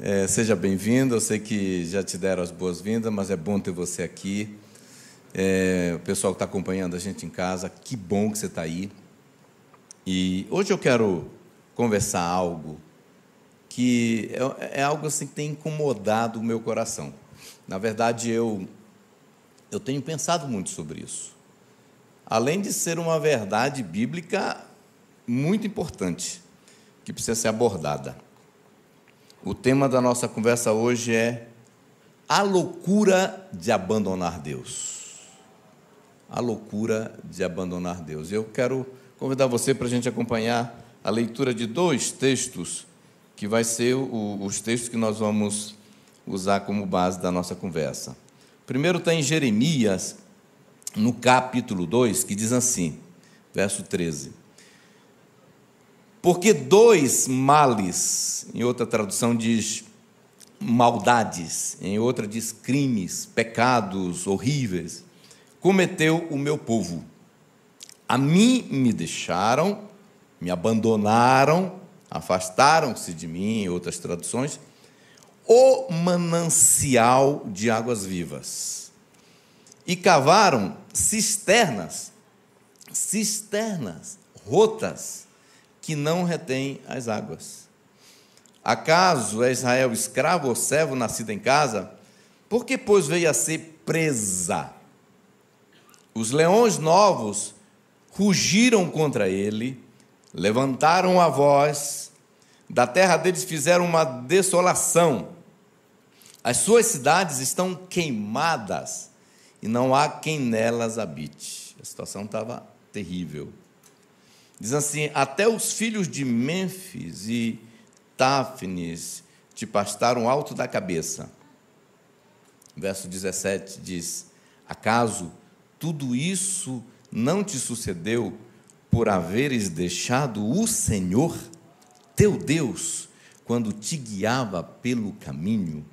É, seja bem-vindo. Eu sei que já te deram as boas-vindas, mas é bom ter você aqui. É, o pessoal que está acompanhando a gente em casa, que bom que você está aí. E hoje eu quero conversar algo que é, é, algo assim que tem incomodado o meu coração. Na verdade, eu eu tenho pensado muito sobre isso. Além de ser uma verdade bíblica muito importante que precisa ser abordada. O tema da nossa conversa hoje é a loucura de abandonar Deus. A loucura de abandonar Deus. Eu quero convidar você para a gente acompanhar a leitura de dois textos que vai ser o, os textos que nós vamos usar como base da nossa conversa. Primeiro está em Jeremias, no capítulo 2, que diz assim, verso 13. Porque dois males, em outra tradução diz maldades, em outra diz crimes, pecados horríveis, cometeu o meu povo. A mim me deixaram, me abandonaram, afastaram-se de mim, em outras traduções, o manancial de águas vivas. E cavaram cisternas, cisternas rotas que não retém as águas. Acaso é Israel escravo ou servo nascido em casa? Por que, pois, veio a ser presa? Os leões novos rugiram contra ele, levantaram a voz, da terra deles fizeram uma desolação. As suas cidades estão queimadas e não há quem nelas habite. A situação estava terrível. Diz assim: Até os filhos de Mênfis e Táfnis te pastaram alto da cabeça. Verso 17 diz: Acaso tudo isso não te sucedeu por haveres deixado o Senhor, teu Deus, quando te guiava pelo caminho?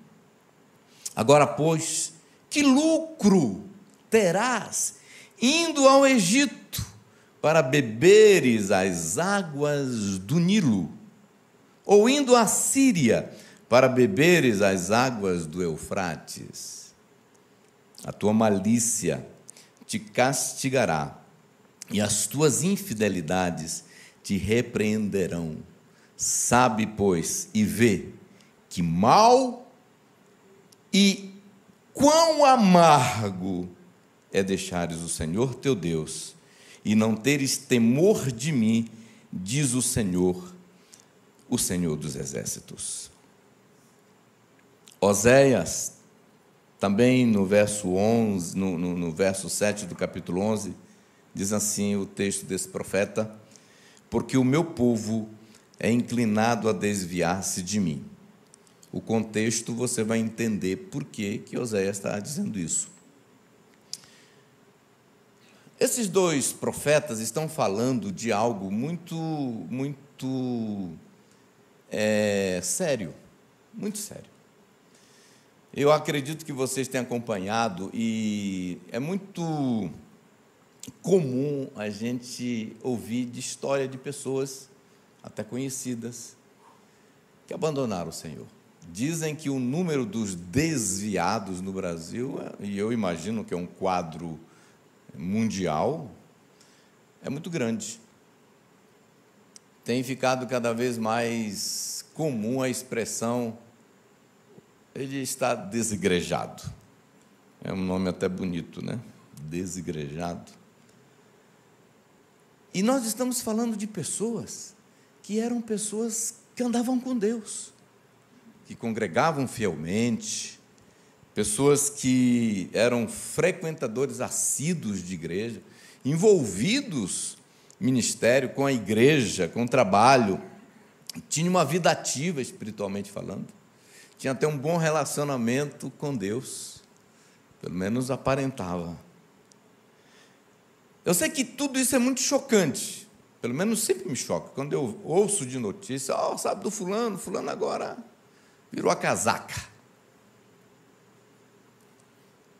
Agora, pois, que lucro terás indo ao Egito? para beberes as águas do Nilo, ou indo à Síria para beberes as águas do Eufrates. A tua malícia te castigará, e as tuas infidelidades te repreenderão. Sabe, pois, e vê que mal e quão amargo é deixares o Senhor teu Deus e não teres temor de mim, diz o Senhor, o Senhor dos Exércitos. Oséias, também no verso 11, no, no, no verso 7 do capítulo 11, diz assim o texto desse profeta: Porque o meu povo é inclinado a desviar-se de mim. O contexto você vai entender por que, que Oséias está dizendo isso. Esses dois profetas estão falando de algo muito, muito é, sério, muito sério. Eu acredito que vocês têm acompanhado e é muito comum a gente ouvir de história de pessoas, até conhecidas, que abandonaram o Senhor. Dizem que o número dos desviados no Brasil, é, e eu imagino que é um quadro mundial é muito grande. Tem ficado cada vez mais comum a expressão ele está desigrejado. É um nome até bonito, né? Desigrejado. E nós estamos falando de pessoas que eram pessoas que andavam com Deus, que congregavam fielmente, pessoas que eram frequentadores assíduos de igreja, envolvidos ministério, com a igreja, com o trabalho, tinha uma vida ativa espiritualmente falando, tinha até um bom relacionamento com Deus, pelo menos aparentava. Eu sei que tudo isso é muito chocante, pelo menos sempre me choca, quando eu ouço de notícia, oh, sabe do fulano, fulano agora virou a casaca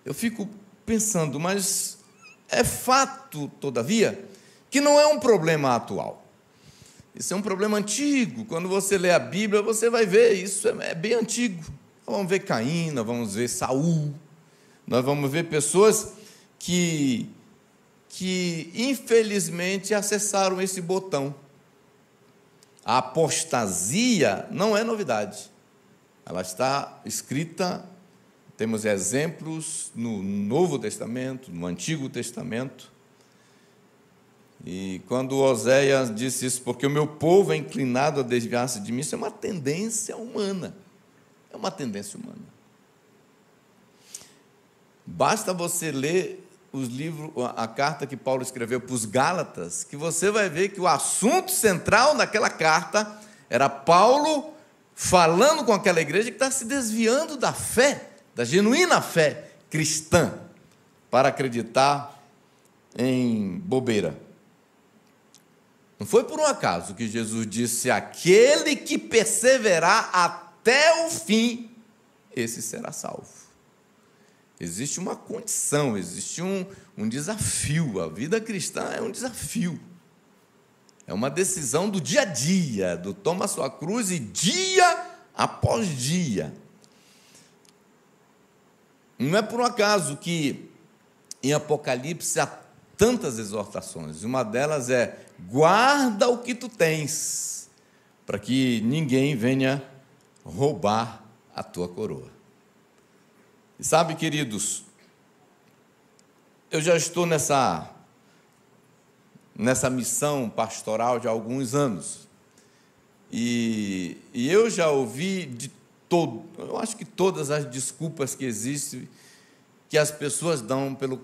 eu fico pensando, mas é fato, todavia, que não é um problema atual. Isso é um problema antigo. Quando você lê a Bíblia, você vai ver isso é, é bem antigo. Nós vamos ver Caim, nós vamos ver Saul, nós vamos ver pessoas que que infelizmente acessaram esse botão. A apostasia não é novidade. Ela está escrita temos exemplos no Novo Testamento, no Antigo Testamento. E quando Oséias disse isso, porque o meu povo é inclinado a desviar-se de mim, isso é uma tendência humana. É uma tendência humana. Basta você ler os livros, a carta que Paulo escreveu para os Gálatas, que você vai ver que o assunto central naquela carta era Paulo falando com aquela igreja que está se desviando da fé da genuína fé cristã, para acreditar em bobeira. Não foi por um acaso que Jesus disse: aquele que perseverar até o fim, esse será salvo. Existe uma condição, existe um, um desafio. A vida cristã é um desafio. É uma decisão do dia a dia, do toma sua cruz e dia após dia não é por um acaso que em Apocalipse há tantas exortações. Uma delas é: guarda o que tu tens, para que ninguém venha roubar a tua coroa. E sabe, queridos, eu já estou nessa nessa missão pastoral de alguns anos. E, e eu já ouvi de todo, eu acho que todas as desculpas que existem, que as pessoas dão pelo,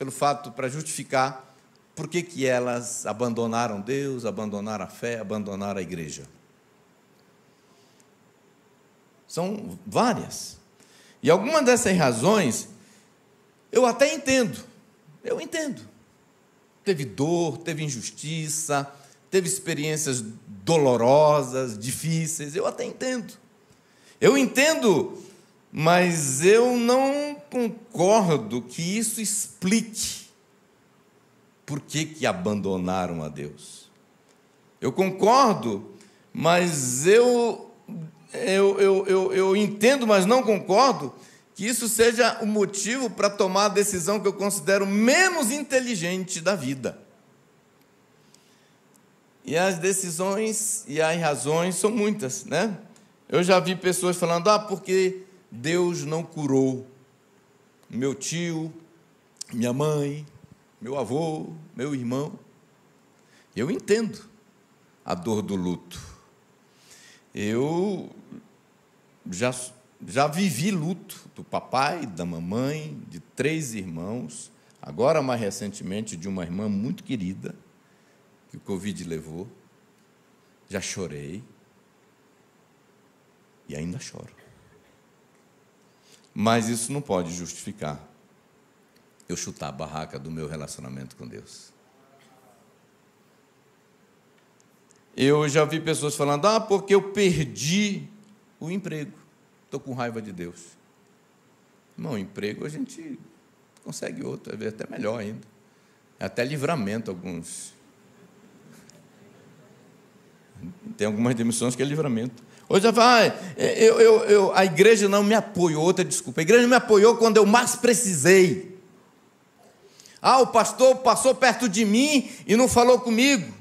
pelo fato para justificar por que, que elas abandonaram Deus, abandonaram a fé, abandonaram a igreja. São várias. E algumas dessas razões eu até entendo. Eu entendo. Teve dor, teve injustiça, teve experiências dolorosas, difíceis, eu até entendo. Eu entendo, mas eu não concordo que isso explique por que, que abandonaram a Deus. Eu concordo, mas eu, eu, eu, eu, eu entendo, mas não concordo que isso seja o motivo para tomar a decisão que eu considero menos inteligente da vida. E as decisões e as razões são muitas, né? Eu já vi pessoas falando: ah, porque Deus não curou meu tio, minha mãe, meu avô, meu irmão. Eu entendo a dor do luto. Eu já, já vivi luto do papai, da mamãe, de três irmãos, agora mais recentemente de uma irmã muito querida, que o Covid levou. Já chorei e ainda choro. Mas isso não pode justificar eu chutar a barraca do meu relacionamento com Deus. Eu já vi pessoas falando: ah, porque eu perdi o emprego. Estou com raiva de Deus. Não, emprego a gente consegue outro, é até melhor ainda. É até livramento alguns. Tem algumas demissões que é livramento. Hoje já fala, ah, é, eu, eu, eu, a igreja não me apoiou, outra desculpa. A igreja me apoiou quando eu mais precisei. Ah, o pastor passou perto de mim e não falou comigo.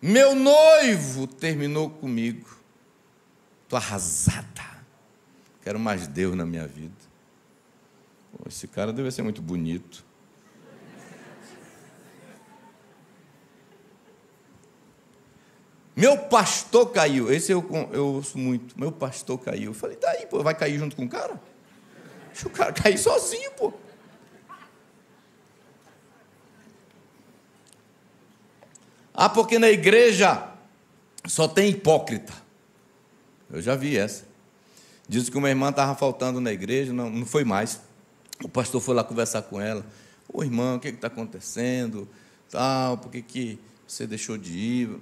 Meu noivo terminou comigo. Estou arrasada. Quero mais Deus na minha vida. Esse cara deve ser muito bonito. Meu pastor caiu. Esse eu, eu ouço muito. Meu pastor caiu. Eu falei, daí, tá pô, vai cair junto com o cara? Deixa o cara cair sozinho, pô. Ah, porque na igreja só tem hipócrita. Eu já vi essa. Diz que uma irmã estava faltando na igreja, não, não foi mais. O pastor foi lá conversar com ela. Ô irmã, o que está acontecendo? Tal, por que, que você deixou de ir?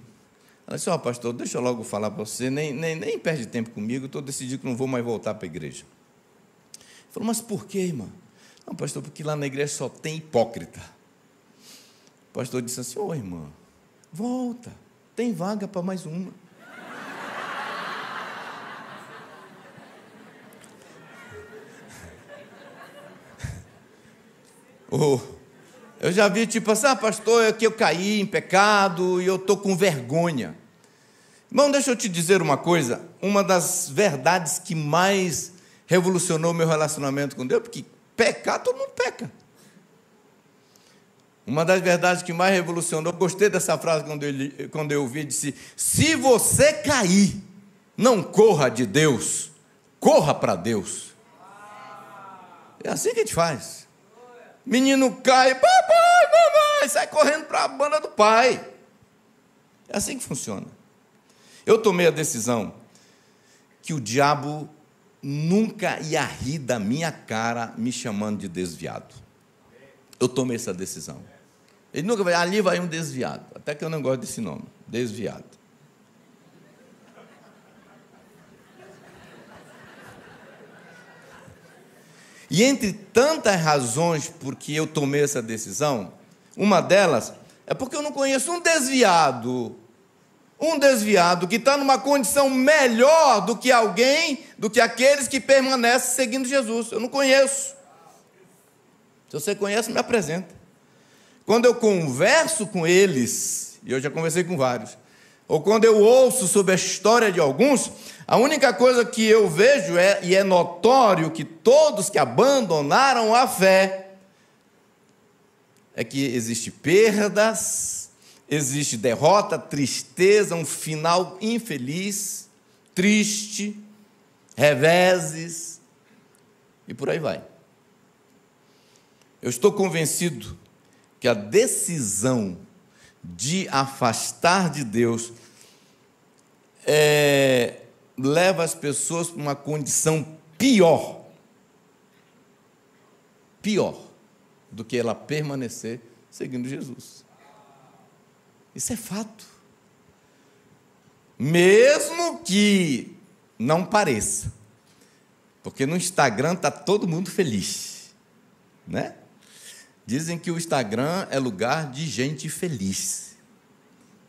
Ela disse: Ó, oh, pastor, deixa eu logo falar para você, nem, nem, nem perde tempo comigo, estou decidido que não vou mais voltar para a igreja. Ele falou: Mas por quê, irmã? Não, pastor, porque lá na igreja só tem hipócrita. O pastor disse assim: Ô, oh, irmã, volta, tem vaga para mais uma. Oh, eu já vi tipo assim, ah, pastor, é que eu caí em pecado e eu estou com vergonha. Irmão, deixa eu te dizer uma coisa. Uma das verdades que mais revolucionou meu relacionamento com Deus, porque pecar todo mundo peca. Uma das verdades que mais revolucionou, gostei dessa frase quando eu, quando eu ouvi, disse: Se você cair, não corra de Deus, corra para Deus. É assim que a gente faz. Menino cai, papai, mamãe, sai correndo para a banda do pai. É assim que funciona. Eu tomei a decisão que o diabo nunca ia rir da minha cara me chamando de desviado. Eu tomei essa decisão. Ele nunca vai, ali vai um desviado. Até que eu não gosto desse nome, desviado. E entre tantas razões por que eu tomei essa decisão, uma delas é porque eu não conheço um desviado um desviado que está numa condição melhor do que alguém, do que aqueles que permanecem seguindo Jesus. Eu não conheço. Se você conhece, me apresenta. Quando eu converso com eles, e eu já conversei com vários, ou quando eu ouço sobre a história de alguns, a única coisa que eu vejo é, e é notório, que todos que abandonaram a fé, é que existe perdas, existe derrota, tristeza, um final infeliz, triste, reveses e por aí vai. Eu estou convencido que a decisão de afastar de Deus é, leva as pessoas para uma condição pior, pior do que ela permanecer seguindo Jesus. Isso é fato. Mesmo que não pareça. Porque no Instagram está todo mundo feliz. Né? Dizem que o Instagram é lugar de gente feliz.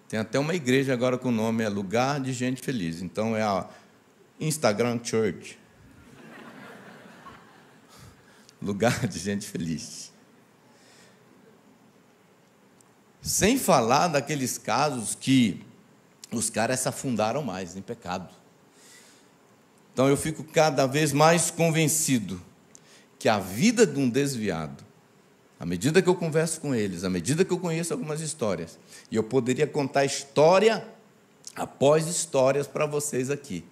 Tem até uma igreja agora com o nome é Lugar de Gente Feliz. Então é a Instagram Church. lugar de gente feliz. Sem falar daqueles casos que os caras se afundaram mais em pecado. Então eu fico cada vez mais convencido que a vida de um desviado, à medida que eu converso com eles, à medida que eu conheço algumas histórias, e eu poderia contar história após histórias para vocês aqui,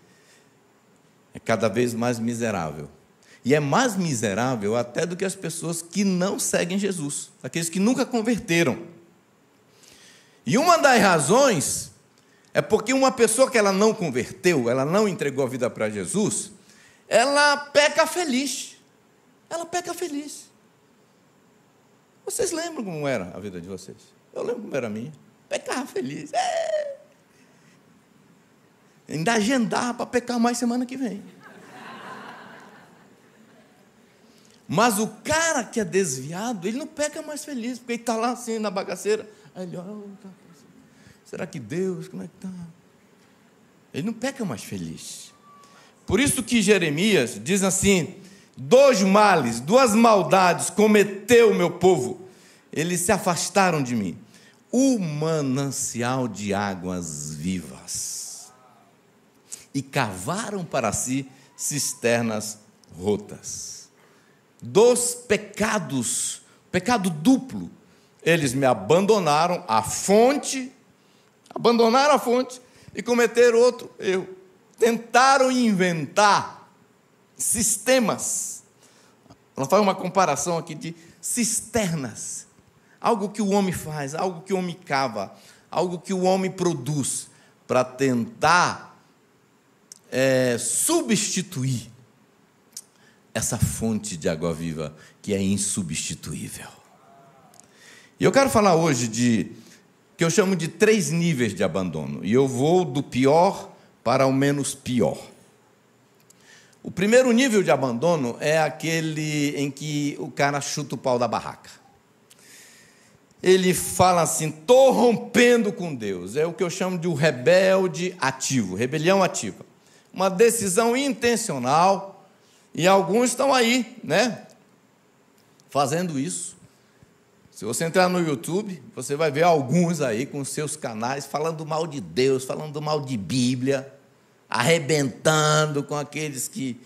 é cada vez mais miserável. E é mais miserável até do que as pessoas que não seguem Jesus, aqueles que nunca converteram. E uma das razões é porque uma pessoa que ela não converteu, ela não entregou a vida para Jesus, ela peca feliz. Ela peca feliz. Vocês lembram como era a vida de vocês? Eu lembro como era a minha. Pecava feliz. É. Ainda agendava para pecar mais semana que vem. Mas o cara que é desviado, ele não peca mais feliz, porque ele está lá assim na bagaceira. Aí ele olha, oh, tá, será que Deus, como é que está? Ele não peca mais feliz. Por isso que Jeremias diz assim: dois males, duas maldades cometeu o meu povo, eles se afastaram de mim. O manancial de águas vivas. E cavaram para si cisternas rotas. Dos pecados, pecado duplo, eles me abandonaram a fonte, abandonaram a fonte e cometeram outro erro. Tentaram inventar sistemas. Ela faz uma comparação aqui de cisternas. Algo que o homem faz, algo que o homem cava, algo que o homem produz para tentar é, substituir essa fonte de água viva que é insubstituível. E eu quero falar hoje de que eu chamo de três níveis de abandono, e eu vou do pior para o menos pior. O primeiro nível de abandono é aquele em que o cara chuta o pau da barraca. Ele fala assim: "Estou rompendo com Deus". É o que eu chamo de o rebelde ativo, rebelião ativa. Uma decisão intencional, e alguns estão aí, né? Fazendo isso se você entrar no YouTube, você vai ver alguns aí com seus canais falando mal de Deus, falando mal de Bíblia, arrebentando com aqueles que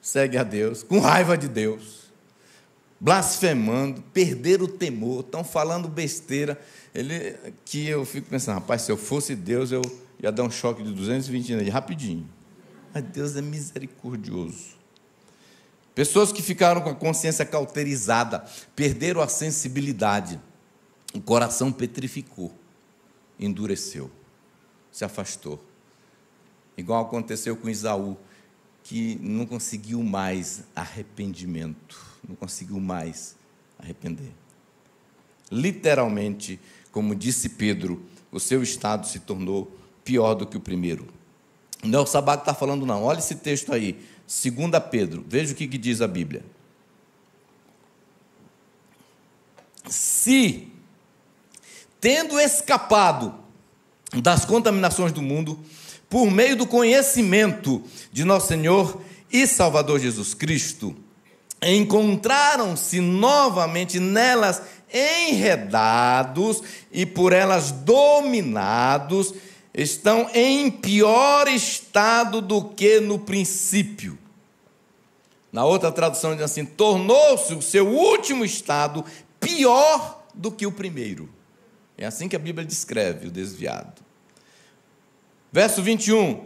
seguem a Deus, com raiva de Deus, blasfemando, perder o temor, estão falando besteira. Ele, que eu fico pensando, rapaz, se eu fosse Deus, eu ia dar um choque de 220 nele, né? rapidinho. Mas Deus é misericordioso. Pessoas que ficaram com a consciência cauterizada, perderam a sensibilidade, o coração petrificou, endureceu, se afastou. Igual aconteceu com Isaú, que não conseguiu mais arrependimento, não conseguiu mais arrepender. Literalmente, como disse Pedro, o seu estado se tornou pior do que o primeiro. Não é o Sabato que está falando, não. Olha esse texto aí. Segunda Pedro, veja o que, que diz a Bíblia. Se, tendo escapado das contaminações do mundo, por meio do conhecimento de nosso Senhor e Salvador Jesus Cristo, encontraram-se novamente nelas enredados e por elas dominados, estão em pior estado do que no princípio. Na outra tradução diz assim: tornou-se o seu último estado pior do que o primeiro. É assim que a Bíblia descreve o desviado. Verso 21.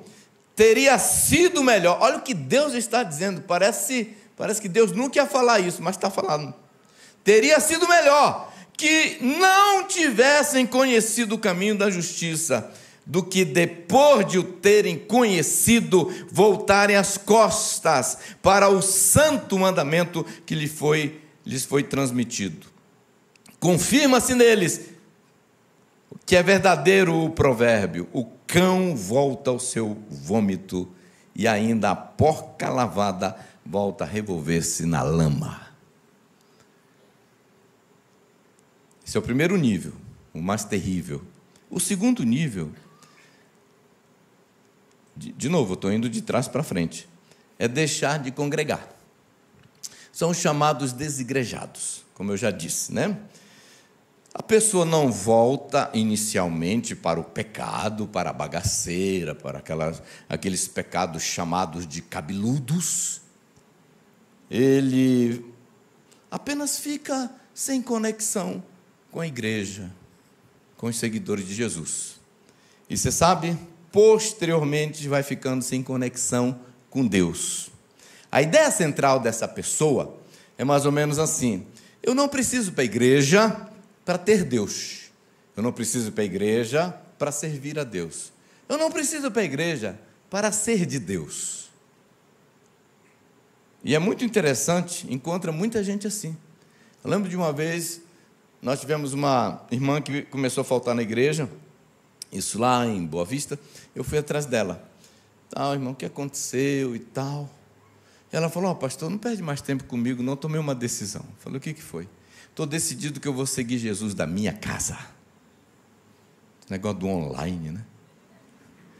Teria sido melhor. Olha o que Deus está dizendo. Parece, parece que Deus nunca ia falar isso, mas está falando. Teria sido melhor que não tivessem conhecido o caminho da justiça do que depois de o terem conhecido, voltarem as costas para o santo mandamento que lhe foi, lhes foi transmitido. Confirma-se neles que é verdadeiro o provérbio: o cão volta ao seu vômito e ainda a porca lavada volta a revolver-se na lama. Esse é o primeiro nível, o mais terrível. O segundo nível de, de novo, estou indo de trás para frente, é deixar de congregar. São os chamados desigrejados, como eu já disse, né? A pessoa não volta inicialmente para o pecado, para a bagaceira, para aquelas, aqueles pecados chamados de cabeludos. Ele apenas fica sem conexão com a igreja, com os seguidores de Jesus. E você sabe, posteriormente vai ficando sem conexão com Deus. A ideia central dessa pessoa é mais ou menos assim: eu não preciso para a igreja para ter Deus. Eu não preciso para a igreja para servir a Deus. Eu não preciso para a igreja para ser de Deus. E é muito interessante, encontra muita gente assim. Eu lembro de uma vez, nós tivemos uma irmã que começou a faltar na igreja, isso lá em Boa Vista, eu fui atrás dela. Tal, irmão, o que aconteceu e tal. Ela falou: Ó, oh, pastor, não perde mais tempo comigo, não. Tomei uma decisão. falei: O que, que foi? Estou decidido que eu vou seguir Jesus da minha casa. Esse negócio do online, né?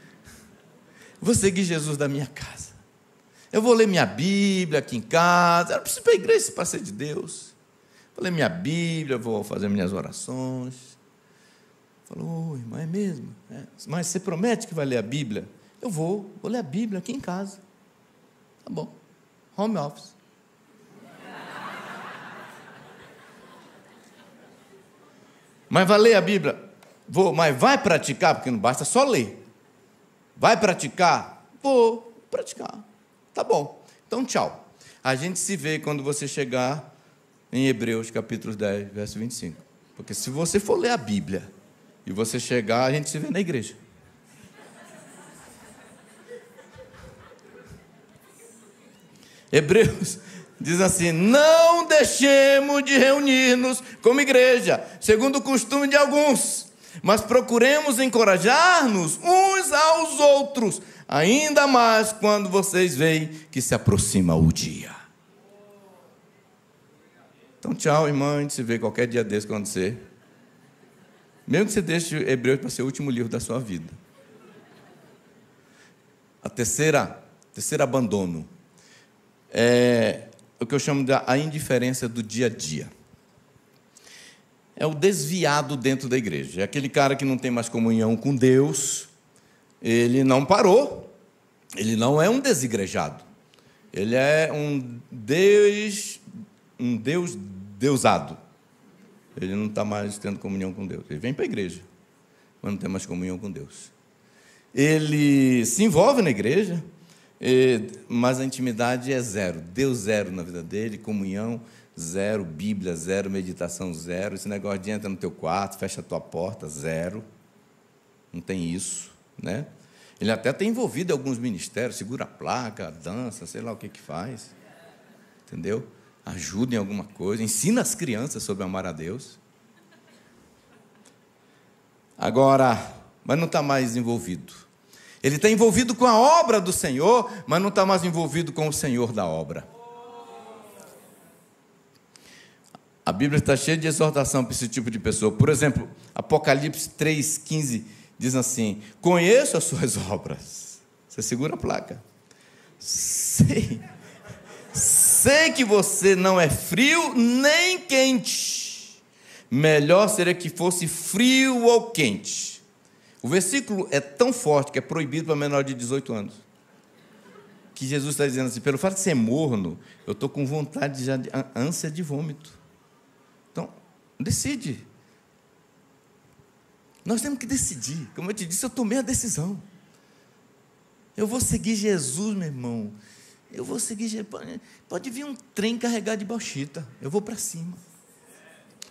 Vou seguir Jesus da minha casa. Eu vou ler minha Bíblia aqui em casa. Eu preciso ir para a igreja para ser de Deus. Vou ler minha Bíblia, vou fazer minhas orações. Falou, oh, irmã, é mesmo? É. Mas você promete que vai ler a Bíblia? Eu vou, vou ler a Bíblia aqui em casa. Tá bom. Home office. mas vai ler a Bíblia? Vou, mas vai praticar, porque não basta só ler. Vai praticar? Vou praticar. Tá bom. Então, tchau. A gente se vê quando você chegar em Hebreus capítulo 10, verso 25. Porque se você for ler a Bíblia, e você chegar, a gente se vê na igreja. Hebreus diz assim: Não deixemos de reunir-nos como igreja, segundo o costume de alguns, mas procuremos encorajar-nos uns aos outros, ainda mais quando vocês veem que se aproxima o dia. Então, tchau, irmã. A gente se vê qualquer dia desse quando você. Mesmo que você deixe Hebreus para ser o último livro da sua vida. A terceira, terceiro abandono é o que eu chamo da a indiferença do dia a dia. É o desviado dentro da igreja. É aquele cara que não tem mais comunhão com Deus. Ele não parou. Ele não é um desigrejado. Ele é um Deus, um Deus deusado. Ele não está mais tendo comunhão com Deus. Ele vem para a igreja, mas não tem mais comunhão com Deus. Ele se envolve na igreja, mas a intimidade é zero. Deus zero na vida dele, comunhão zero, Bíblia zero, meditação zero. Esse negócio de entra no teu quarto, fecha a tua porta, zero. Não tem isso, né? Ele até tem envolvido em alguns ministérios, segura a placa, dança, sei lá o que que faz. Entendeu? ajuda em alguma coisa, ensina as crianças sobre amar a Deus. Agora, mas não está mais envolvido. Ele está envolvido com a obra do Senhor, mas não está mais envolvido com o Senhor da obra. A Bíblia está cheia de exortação para esse tipo de pessoa. Por exemplo, Apocalipse 3,15 diz assim: Conheço as suas obras. Você segura a placa. Sei sei que você não é frio nem quente. Melhor seria que fosse frio ou quente. O versículo é tão forte que é proibido para menor de 18 anos. Que Jesus está dizendo assim: pelo fato de ser morno, eu estou com vontade já de ânsia de vômito. Então, decide. Nós temos que decidir. Como eu te disse, eu tomei a decisão. Eu vou seguir Jesus, meu irmão. Eu vou seguir. Pode vir um trem carregado de bauxita. Eu vou para cima.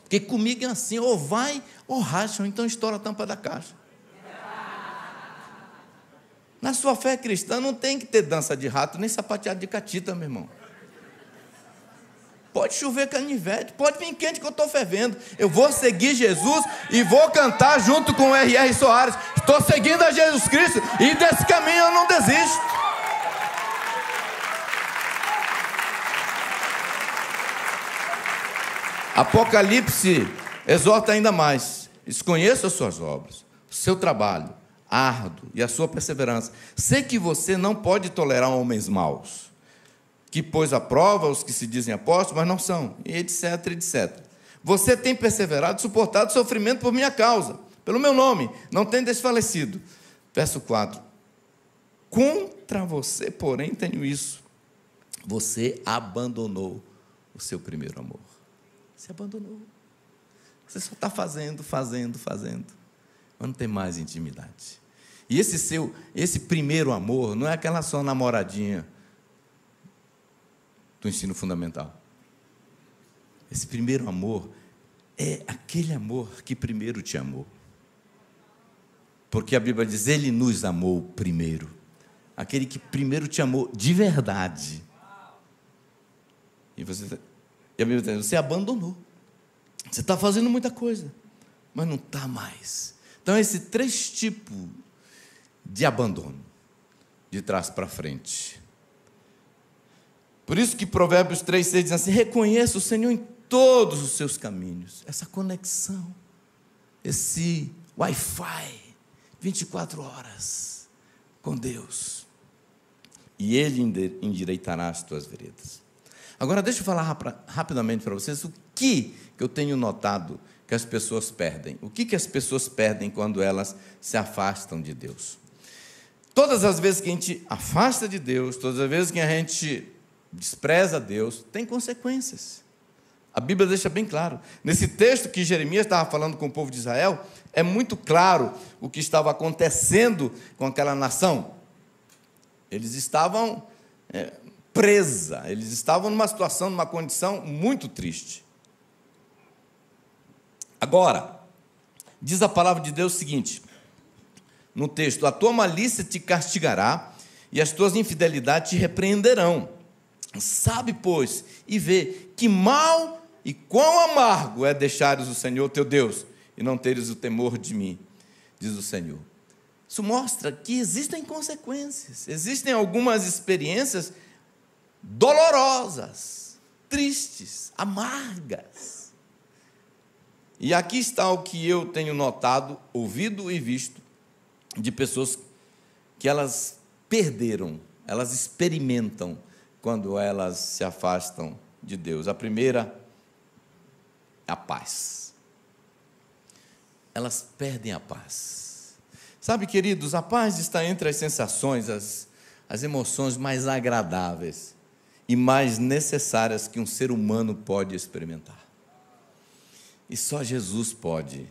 Porque comigo é assim, ou vai ou racha, ou então estoura a tampa da caixa. Na sua fé cristã não tem que ter dança de rato, nem sapateado de catita, meu irmão. Pode chover canivete, pode vir quente que eu estou fervendo. Eu vou seguir Jesus e vou cantar junto com o R.R. Soares. Estou seguindo a Jesus Cristo e desse caminho eu não desisto. Apocalipse exorta ainda mais: desconheça as suas obras, o seu trabalho árduo e a sua perseverança. Sei que você não pode tolerar homens maus, que pôs à prova os que se dizem apóstolos, mas não são, e etc, etc. Você tem perseverado, suportado sofrimento por minha causa, pelo meu nome, não tem desfalecido. Verso 4. Contra você, porém, tenho isso. Você abandonou o seu primeiro amor se abandonou. Você só está fazendo, fazendo, fazendo. Mas não tem mais intimidade. E esse seu, esse primeiro amor, não é aquela só namoradinha do ensino fundamental. Esse primeiro amor é aquele amor que primeiro te amou. Porque a Bíblia diz: Ele nos amou primeiro. Aquele que primeiro te amou de verdade. E você tá e a Bíblia diz: você abandonou. Você está fazendo muita coisa, mas não está mais. Então, esse três tipos de abandono, de trás para frente. Por isso que Provérbios 3, 6 diz assim: reconheça o Senhor em todos os seus caminhos. Essa conexão, esse Wi-Fi, 24 horas com Deus. E Ele endireitará as tuas veredas. Agora, deixa eu falar rapidamente para vocês o que eu tenho notado que as pessoas perdem. O que, que as pessoas perdem quando elas se afastam de Deus? Todas as vezes que a gente afasta de Deus, todas as vezes que a gente despreza Deus, tem consequências. A Bíblia deixa bem claro. Nesse texto que Jeremias estava falando com o povo de Israel, é muito claro o que estava acontecendo com aquela nação. Eles estavam é, presa. Eles estavam numa situação, numa condição muito triste. Agora, diz a palavra de Deus o seguinte, no texto: A tua malícia te castigará e as tuas infidelidades te repreenderão. Sabe, pois, e vê que mal e quão amargo é deixares o Senhor teu Deus e não teres o temor de mim, diz o Senhor. Isso mostra que existem consequências, existem algumas experiências dolorosas, tristes, amargas. E aqui está o que eu tenho notado, ouvido e visto de pessoas que elas perderam, elas experimentam quando elas se afastam de Deus. A primeira é a paz. Elas perdem a paz. Sabe, queridos, a paz está entre as sensações, as, as emoções mais agradáveis e mais necessárias que um ser humano pode experimentar. E só Jesus pode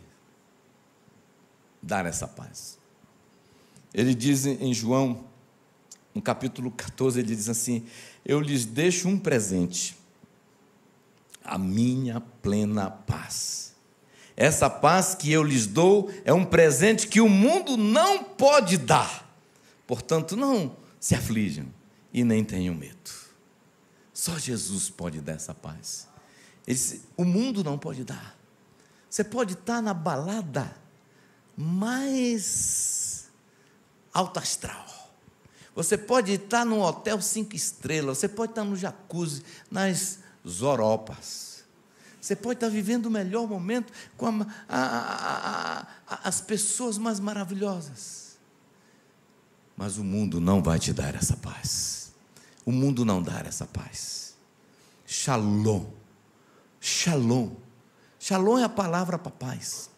dar essa paz. Ele diz em João, no capítulo 14, ele diz assim: Eu lhes deixo um presente, a minha plena paz. Essa paz que eu lhes dou é um presente que o mundo não pode dar. Portanto, não se aflijam e nem tenham medo. Só Jesus pode dar essa paz. Disse, o mundo não pode dar. Você pode estar na balada mais alto astral. Você pode estar num hotel cinco estrelas. Você pode estar no jacuzzi, nas zoropas. Você pode estar vivendo o melhor momento com a, a, a, as pessoas mais maravilhosas. Mas o mundo não vai te dar essa paz. O mundo não dá essa paz. Shalom. Shalom. Shalom é a palavra para paz.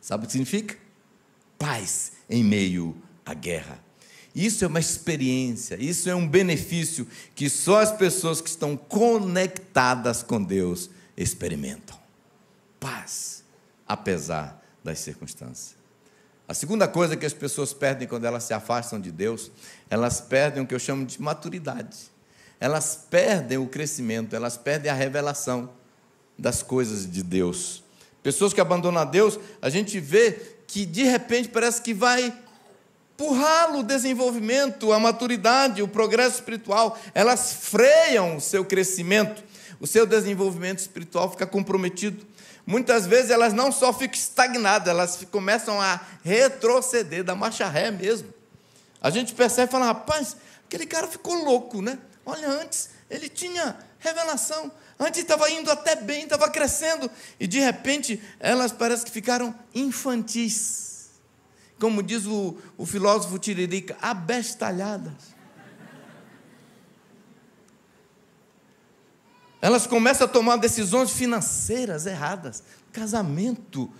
Sabe o que significa? Paz em meio à guerra. Isso é uma experiência, isso é um benefício que só as pessoas que estão conectadas com Deus experimentam. Paz, apesar das circunstâncias. A segunda coisa que as pessoas perdem quando elas se afastam de Deus, elas perdem o que eu chamo de maturidade. Elas perdem o crescimento, elas perdem a revelação das coisas de Deus. Pessoas que abandonam a Deus, a gente vê que de repente parece que vai empurrá-lo o desenvolvimento, a maturidade, o progresso espiritual. Elas freiam o seu crescimento, o seu desenvolvimento espiritual fica comprometido muitas vezes elas não só ficam estagnadas, elas começam a retroceder, da marcha ré mesmo. A gente percebe e fala, rapaz, aquele cara ficou louco, né? Olha, antes ele tinha revelação, antes estava indo até bem, estava crescendo, e de repente elas parece que ficaram infantis. Como diz o, o filósofo Tiririca, abestalhadas. Elas começam a tomar decisões financeiras erradas, casamento,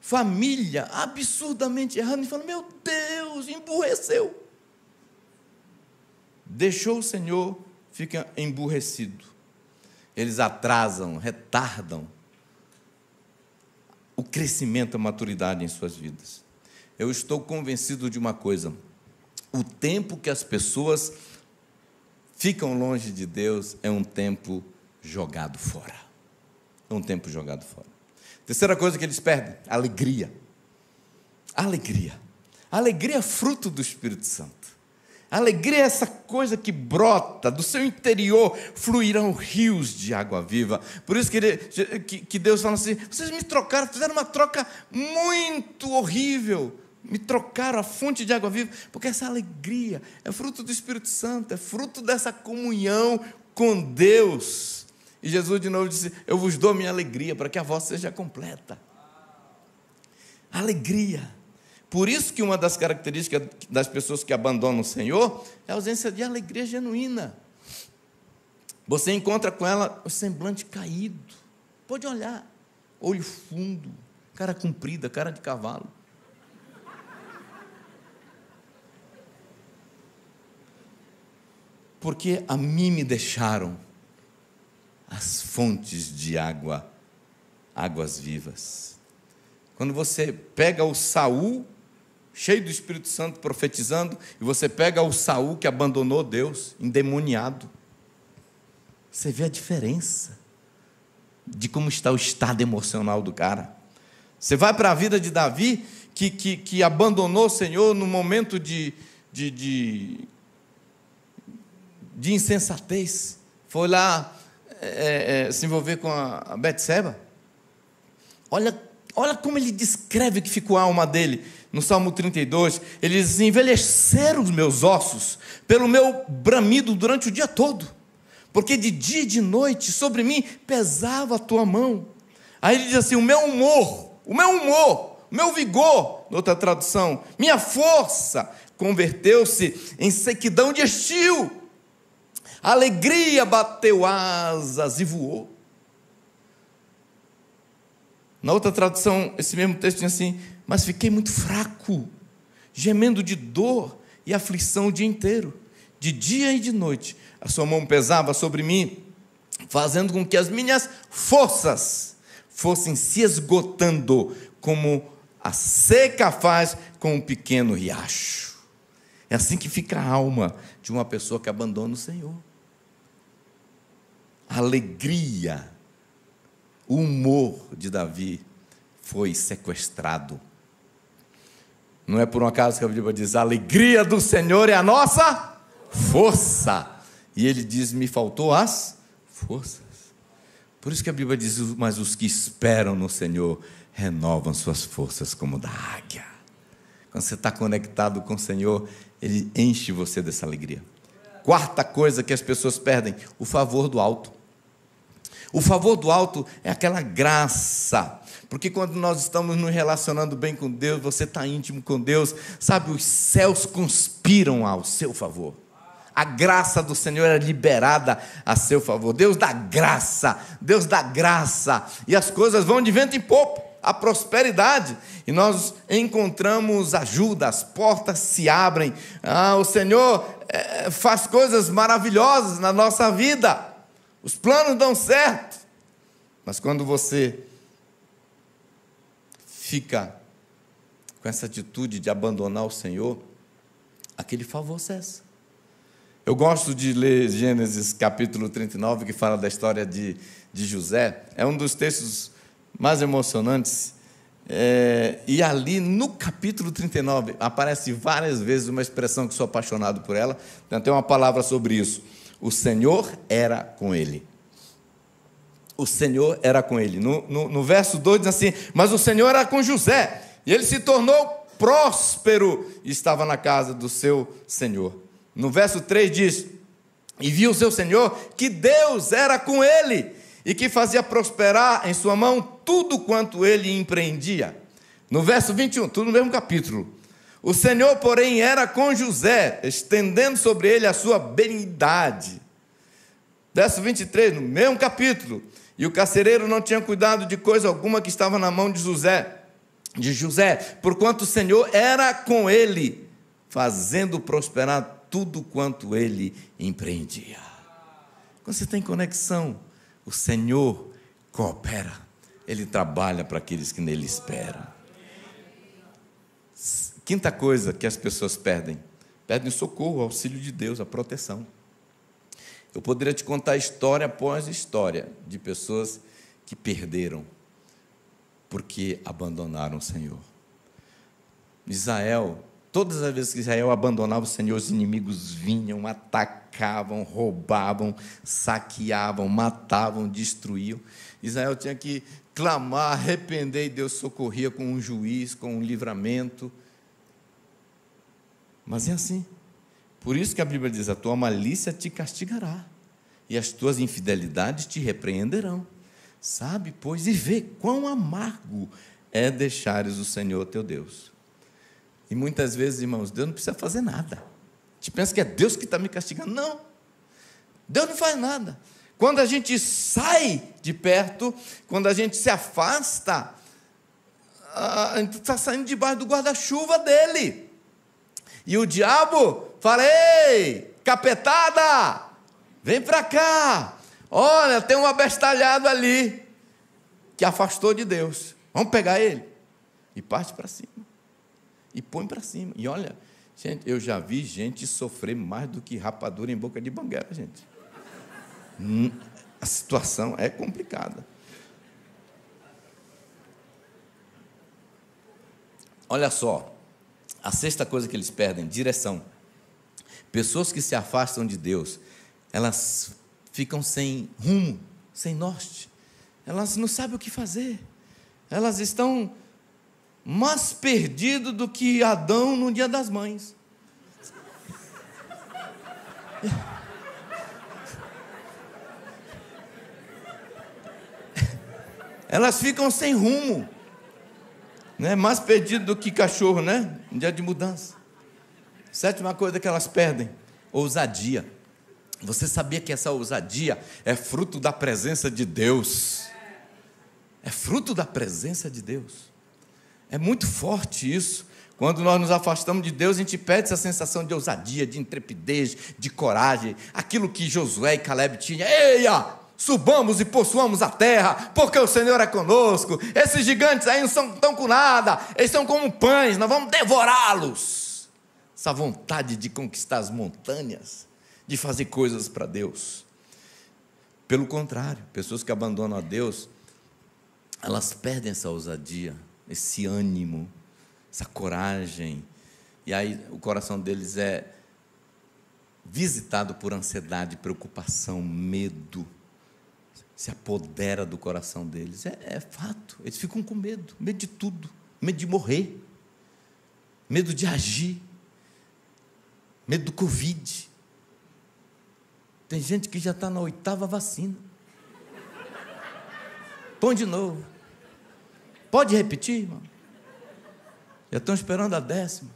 família, absurdamente errando e falam: Meu Deus, emburreceu. Deixou o Senhor, fica emburrecido. Eles atrasam, retardam o crescimento, a maturidade em suas vidas. Eu estou convencido de uma coisa: o tempo que as pessoas ficam longe de Deus, é um tempo jogado fora. É um tempo jogado fora. Terceira coisa que eles perdem: alegria. Alegria. Alegria é fruto do Espírito Santo. Alegria é essa coisa que brota do seu interior, fluirão rios de água viva. Por isso que, Deus fala assim: vocês me trocaram, fizeram uma troca muito horrível me trocaram a fonte de água viva, porque essa alegria é fruto do Espírito Santo, é fruto dessa comunhão com Deus. E Jesus de novo disse: Eu vos dou minha alegria para que a vossa seja completa. Alegria. Por isso que uma das características das pessoas que abandonam o Senhor é a ausência de alegria genuína. Você encontra com ela o semblante caído. Pode olhar, olho fundo, cara comprida, cara de cavalo porque a mim me deixaram as fontes de água, águas vivas. Quando você pega o Saul, cheio do Espírito Santo profetizando, e você pega o Saul que abandonou Deus, endemoniado, você vê a diferença de como está o estado emocional do cara. Você vai para a vida de Davi, que, que, que abandonou o Senhor no momento de, de, de de insensatez. Foi lá é, é, se envolver com a Betseba. Olha, olha como ele descreve que ficou a alma dele. No Salmo 32, ele diz: assim, Envelheceram os meus ossos pelo meu bramido durante o dia todo, porque de dia e de noite sobre mim pesava a tua mão. Aí ele diz assim: O meu humor, o meu humor, o meu vigor, outra tradução, minha força converteu-se em sequidão de estio a alegria bateu asas e voou. Na outra tradução, esse mesmo texto diz assim: Mas fiquei muito fraco, gemendo de dor e aflição o dia inteiro, de dia e de noite. A sua mão pesava sobre mim, fazendo com que as minhas forças fossem se esgotando, como a seca faz com um pequeno riacho. É assim que fica a alma de uma pessoa que abandona o Senhor alegria, o humor de Davi foi sequestrado. Não é por um acaso que a Bíblia diz: a alegria do Senhor é a nossa força. E ele diz: me faltou as forças. Por isso que a Bíblia diz: mas os que esperam no Senhor renovam suas forças como da águia. Quando você está conectado com o Senhor, Ele enche você dessa alegria. Quarta coisa que as pessoas perdem: o favor do alto. O favor do alto é aquela graça. Porque quando nós estamos nos relacionando bem com Deus, você está íntimo com Deus, sabe, os céus conspiram ao seu favor. A graça do Senhor é liberada a seu favor. Deus dá graça, Deus dá graça, e as coisas vão de vento em popa a prosperidade. E nós encontramos ajuda, as portas se abrem. Ah, o Senhor é, faz coisas maravilhosas na nossa vida. Os planos dão certo. Mas quando você fica com essa atitude de abandonar o Senhor, aquele favor cessa. Eu gosto de ler Gênesis capítulo 39, que fala da história de, de José. É um dos textos mais emocionantes. É, e ali no capítulo 39 aparece várias vezes uma expressão que sou apaixonado por ela. Tem até uma palavra sobre isso. O Senhor era com ele. O Senhor era com ele. No, no, no verso 2 diz assim: Mas o Senhor era com José, e ele se tornou próspero, e estava na casa do seu Senhor. No verso 3 diz: E viu o seu Senhor que Deus era com ele, e que fazia prosperar em sua mão tudo quanto ele empreendia. No verso 21, tudo no mesmo capítulo. O Senhor, porém, era com José, estendendo sobre ele a sua benignidade. Verso 23, no mesmo capítulo. E o carcereiro não tinha cuidado de coisa alguma que estava na mão de José, de José, porquanto o Senhor era com ele, fazendo prosperar tudo quanto ele empreendia. Quando você tem conexão, o Senhor coopera. Ele trabalha para aqueles que nele esperam. Quinta coisa que as pessoas perdem: perdem o socorro, o auxílio de Deus, a proteção. Eu poderia te contar história após história de pessoas que perderam porque abandonaram o Senhor. Israel, todas as vezes que Israel abandonava o Senhor, os inimigos vinham, atacavam, roubavam, saqueavam, matavam, destruíam. Israel tinha que clamar, arrepender e Deus socorria com um juiz, com um livramento. Mas é assim. Por isso que a Bíblia diz: a tua malícia te castigará, e as tuas infidelidades te repreenderão. Sabe, pois, e vê quão amargo é deixares o Senhor teu Deus. E muitas vezes, irmãos, Deus não precisa fazer nada. Te pensa que é Deus que está me castigando. Não. Deus não faz nada. Quando a gente sai de perto, quando a gente se afasta, ah, a gente está saindo debaixo do guarda-chuva dele. E o diabo fala: Ei, capetada, vem para cá. Olha, tem um abestalhado ali que afastou de Deus. Vamos pegar ele. E parte para cima. E põe para cima. E olha, gente, eu já vi gente sofrer mais do que rapadura em boca de banguela, gente. Hum, a situação é complicada. Olha só, a sexta coisa que eles perdem, direção. Pessoas que se afastam de Deus, elas ficam sem rumo, sem norte. Elas não sabem o que fazer. Elas estão mais perdidas do que Adão no dia das mães. Elas ficam sem rumo. Né? Mais perdido do que cachorro, né? Um dia de mudança. Sétima coisa que elas perdem: ousadia. Você sabia que essa ousadia é fruto da presença de Deus? É fruto da presença de Deus. É muito forte isso. Quando nós nos afastamos de Deus, a gente perde essa sensação de ousadia, de intrepidez, de coragem. Aquilo que Josué e Caleb tinham. Eia! subamos e possuamos a terra, porque o Senhor é conosco. Esses gigantes aí não são tão com nada, eles são como pães, nós vamos devorá-los. Essa vontade de conquistar as montanhas, de fazer coisas para Deus. Pelo contrário, pessoas que abandonam a Deus, elas perdem essa ousadia, esse ânimo, essa coragem. E aí o coração deles é visitado por ansiedade, preocupação, medo se apodera do coração deles. É, é fato. Eles ficam com medo, medo de tudo, medo de morrer, medo de agir, medo do Covid. Tem gente que já está na oitava vacina. Põe de novo. Pode repetir, irmão? Já estão esperando a décima.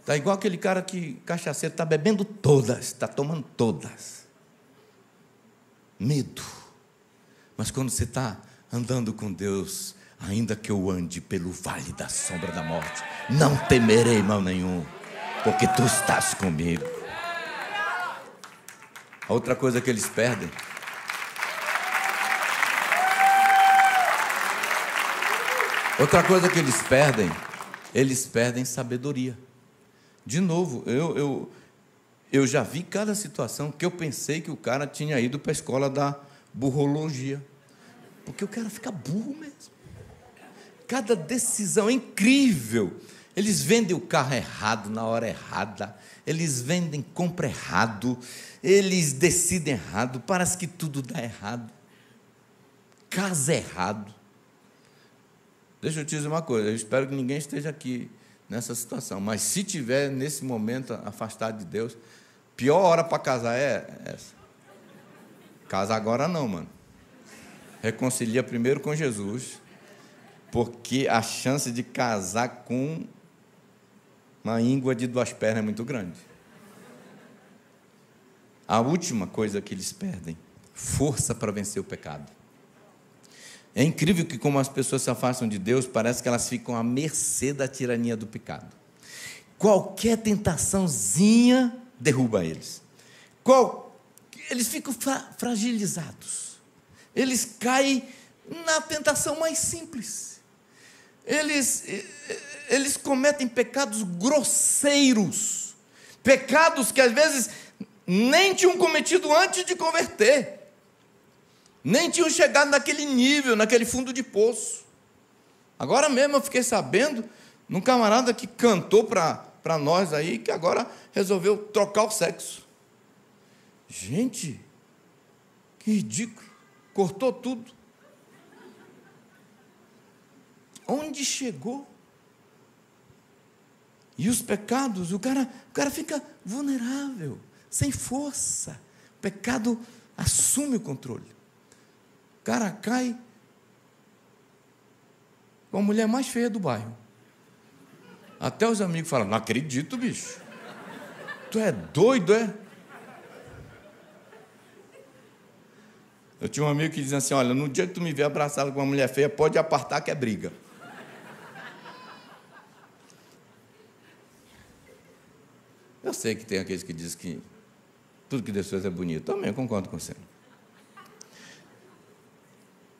Está igual aquele cara que, cachaceiro, está bebendo todas, está tomando todas. Medo. Mas quando você está andando com Deus, ainda que eu ande pelo vale da sombra da morte, não temerei mal nenhum, porque tu estás comigo. A outra coisa que eles perdem. Outra coisa que eles perdem, eles perdem sabedoria. De novo, eu, eu, eu já vi cada situação que eu pensei que o cara tinha ido para a escola da burrologia. Porque eu quero ficar burro mesmo. Cada decisão é incrível. Eles vendem o carro errado na hora errada, eles vendem compra errado, eles decidem errado, parece que tudo dá errado. Casa é errado. Deixa eu te dizer uma coisa, eu espero que ninguém esteja aqui nessa situação, mas se tiver nesse momento afastado de Deus, pior hora para casar é essa. Casa agora não, mano. Reconcilia primeiro com Jesus, porque a chance de casar com uma íngua de duas pernas é muito grande. A última coisa que eles perdem, força para vencer o pecado. É incrível que como as pessoas se afastam de Deus, parece que elas ficam à mercê da tirania do pecado. Qualquer tentaçãozinha derruba eles. Qualquer eles ficam fra fragilizados. Eles caem na tentação mais simples. Eles, eles cometem pecados grosseiros. Pecados que às vezes nem tinham cometido antes de converter. Nem tinham chegado naquele nível, naquele fundo de poço. Agora mesmo eu fiquei sabendo num camarada que cantou para nós aí, que agora resolveu trocar o sexo. Gente, que ridículo. Cortou tudo. Onde chegou? E os pecados, o cara, o cara fica vulnerável, sem força. O pecado assume o controle. O cara cai com a mulher mais feia do bairro. Até os amigos falam: não acredito, bicho. Tu é doido, é? Eu tinha um amigo que dizia assim: Olha, no dia que tu me vê abraçado com uma mulher feia, pode apartar que é briga. Eu sei que tem aqueles que dizem que tudo que Deus fez é bonito. Também concordo com você.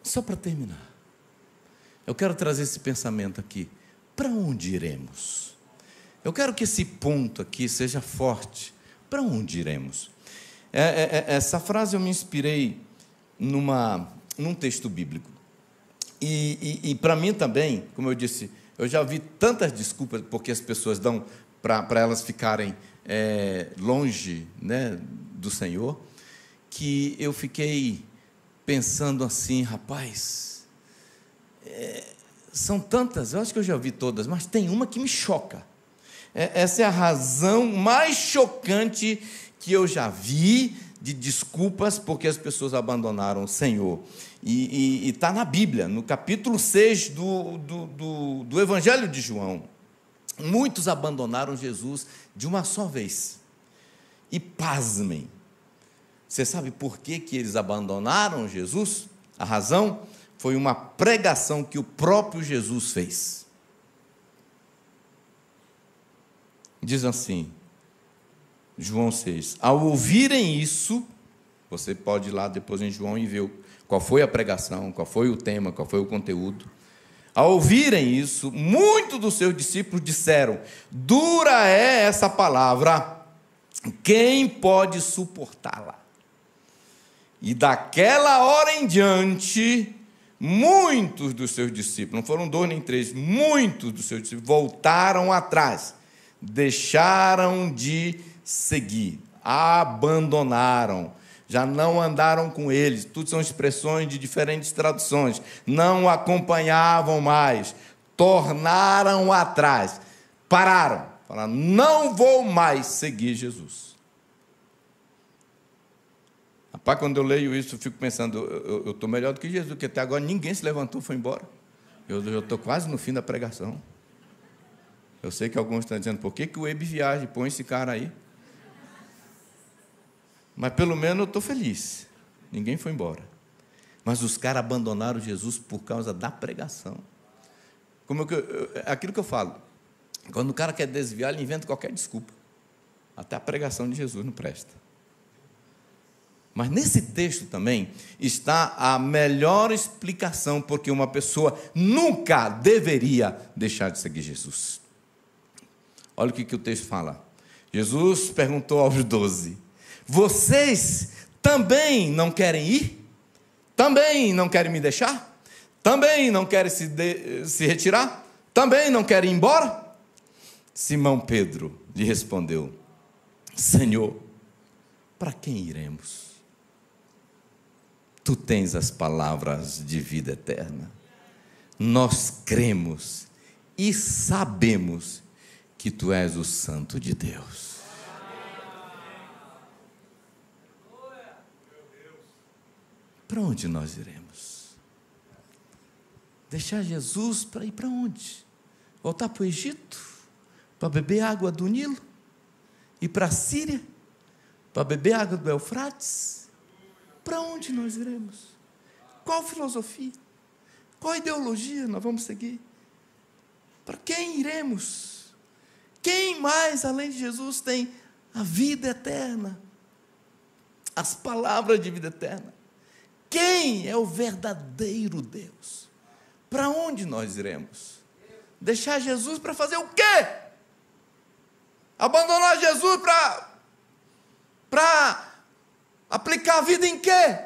Só para terminar, eu quero trazer esse pensamento aqui. Para onde iremos? Eu quero que esse ponto aqui seja forte. Para onde iremos? É, é, é, essa frase eu me inspirei numa, num texto bíblico. E, e, e para mim também, como eu disse, eu já vi tantas desculpas porque as pessoas dão para elas ficarem é, longe né, do Senhor, que eu fiquei pensando assim, rapaz, é, são tantas, eu acho que eu já vi todas, mas tem uma que me choca. É, essa é a razão mais chocante que eu já vi de desculpas porque as pessoas abandonaram o Senhor. E está na Bíblia, no capítulo 6 do, do, do, do Evangelho de João. Muitos abandonaram Jesus de uma só vez. E pasmem. Você sabe por que, que eles abandonaram Jesus? A razão foi uma pregação que o próprio Jesus fez. Diz assim: João 6. Ao ouvirem isso, você pode ir lá depois em João e ver qual foi a pregação, qual foi o tema, qual foi o conteúdo. Ao ouvirem isso, muitos dos seus discípulos disseram: Dura é essa palavra, quem pode suportá-la? E daquela hora em diante, muitos dos seus discípulos, não foram dois nem três, muitos dos seus discípulos voltaram atrás, deixaram de seguir. Abandonaram. Já não andaram com eles. Tudo são expressões de diferentes traduções. Não acompanhavam mais. Tornaram atrás. Pararam. Falaram: não vou mais seguir Jesus. Rapaz, quando eu leio isso, eu fico pensando: eu estou melhor do que Jesus, porque até agora ninguém se levantou foi embora. Eu estou quase no fim da pregação. Eu sei que alguns estão dizendo, por que, que o Ebe viaja põe esse cara aí? Mas pelo menos eu estou feliz. Ninguém foi embora. Mas os caras abandonaram Jesus por causa da pregação. Como é eu, eu, é aquilo que eu falo, quando o cara quer desviar, ele inventa qualquer desculpa. Até a pregação de Jesus não presta. Mas nesse texto também está a melhor explicação porque uma pessoa nunca deveria deixar de seguir Jesus. Olha o que, que o texto fala. Jesus perguntou aos doze: vocês também não querem ir? Também não querem me deixar? Também não querem se, de, se retirar? Também não querem ir embora? Simão Pedro lhe respondeu: Senhor, para quem iremos? Tu tens as palavras de vida eterna. Nós cremos e sabemos que tu és o Santo de Deus. para onde nós iremos? Deixar Jesus para ir para onde? Voltar para o Egito? Para beber água do Nilo? Ir para a Síria? Para beber água do Eufrates? Para onde nós iremos? Qual filosofia? Qual ideologia nós vamos seguir? Para quem iremos? Quem mais, além de Jesus, tem a vida eterna? As palavras de vida eterna? Quem é o verdadeiro Deus? Para onde nós iremos? Deixar Jesus para fazer o quê? Abandonar Jesus para para aplicar a vida em quê?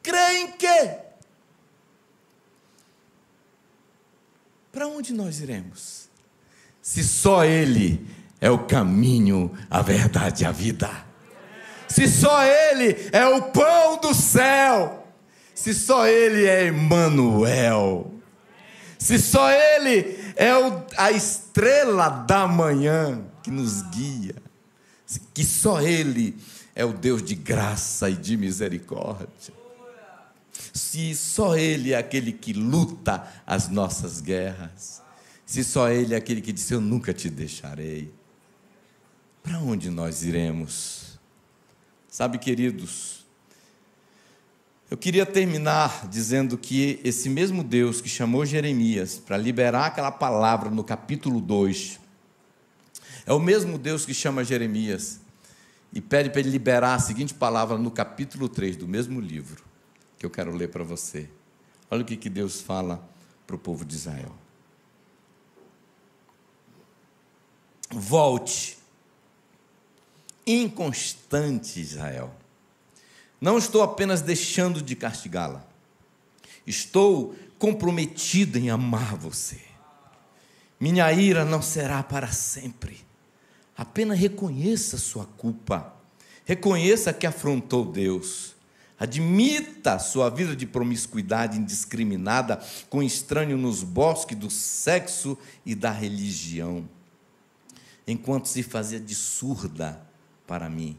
Crer em quê? Para onde nós iremos? Se só ele é o caminho, a verdade e a vida. Se só Ele é o pão do céu, se só Ele é Emmanuel, se só Ele é o, a estrela da manhã que nos guia, que só Ele é o Deus de graça e de misericórdia. Se só Ele é aquele que luta as nossas guerras, se só Ele é aquele que disse: Eu nunca te deixarei, para onde nós iremos? Sabe, queridos, eu queria terminar dizendo que esse mesmo Deus que chamou Jeremias para liberar aquela palavra no capítulo 2, é o mesmo Deus que chama Jeremias e pede para ele liberar a seguinte palavra no capítulo 3 do mesmo livro que eu quero ler para você. Olha o que, que Deus fala para o povo de Israel. Volte, inconstante Israel não estou apenas deixando de castigá-la, estou comprometido em amar você. Minha ira não será para sempre. Apenas reconheça sua culpa, reconheça que afrontou Deus. Admita sua vida de promiscuidade indiscriminada com estranho nos bosques do sexo e da religião, enquanto se fazia de surda para mim.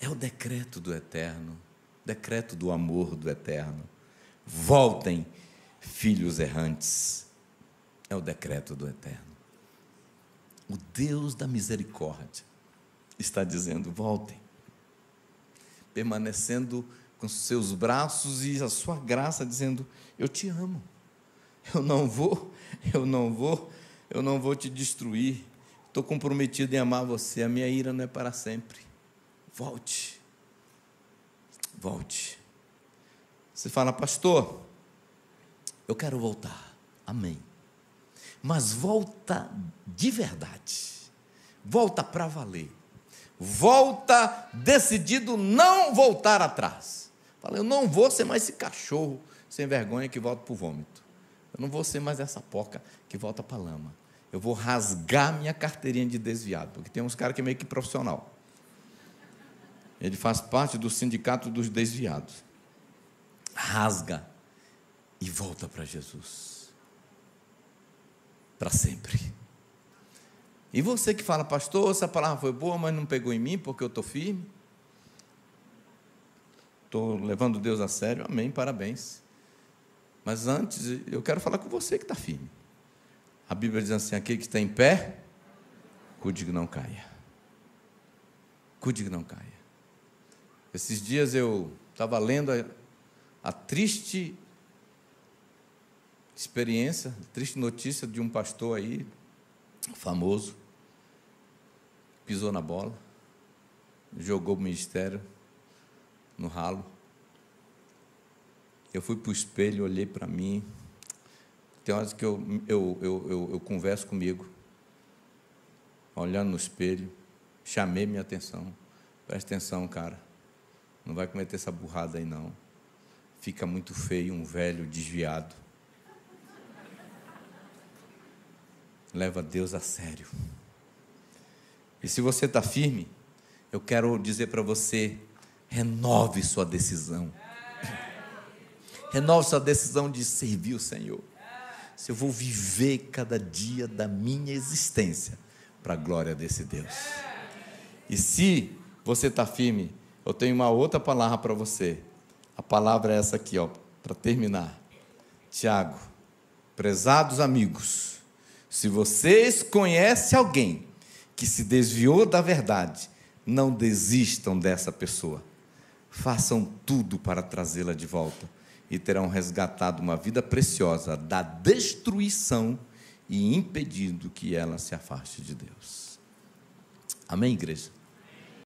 É o decreto do Eterno, decreto do amor do Eterno. Voltem, filhos errantes. É o decreto do Eterno. O Deus da misericórdia está dizendo: voltem, permanecendo com seus braços e a sua graça, dizendo: Eu te amo, eu não vou, eu não vou, eu não vou te destruir. Estou comprometido em amar você, a minha ira não é para sempre. Volte. Volte. Você fala, pastor, eu quero voltar. Amém. Mas volta de verdade. Volta para valer. Volta decidido não voltar atrás. Fala, eu não vou ser mais esse cachorro sem vergonha que volta para o vômito. Eu não vou ser mais essa porca que volta para a lama. Eu vou rasgar minha carteirinha de desviado, porque tem uns caras que é meio que profissional. Ele faz parte do sindicato dos desviados. Rasga e volta para Jesus. Para sempre. E você que fala, pastor, essa palavra foi boa, mas não pegou em mim porque eu estou firme. Estou levando Deus a sério, amém, parabéns. Mas antes, eu quero falar com você que está firme. A Bíblia diz assim: aquele que está em pé, cuide que não caia. Cuide que não caia. Esses dias eu estava lendo a, a triste experiência, triste notícia de um pastor aí, famoso, pisou na bola, jogou o ministério no ralo. Eu fui para o espelho, olhei para mim. Tem horas que eu, eu, eu, eu, eu converso comigo, olhando no espelho, chamei minha atenção. Presta atenção, cara. Não vai cometer essa burrada aí, não. Fica muito feio um velho desviado. Leva Deus a sério. E se você está firme, eu quero dizer para você: renove sua decisão. Renove sua decisão de servir o Senhor. Se eu vou viver cada dia da minha existência para a glória desse Deus. E se você está firme, eu tenho uma outra palavra para você. A palavra é essa aqui, ó, para terminar. Tiago, prezados amigos, se vocês conhecem alguém que se desviou da verdade, não desistam dessa pessoa. Façam tudo para trazê-la de volta e terão resgatado uma vida preciosa da destruição e impedido que ela se afaste de Deus. Amém, igreja?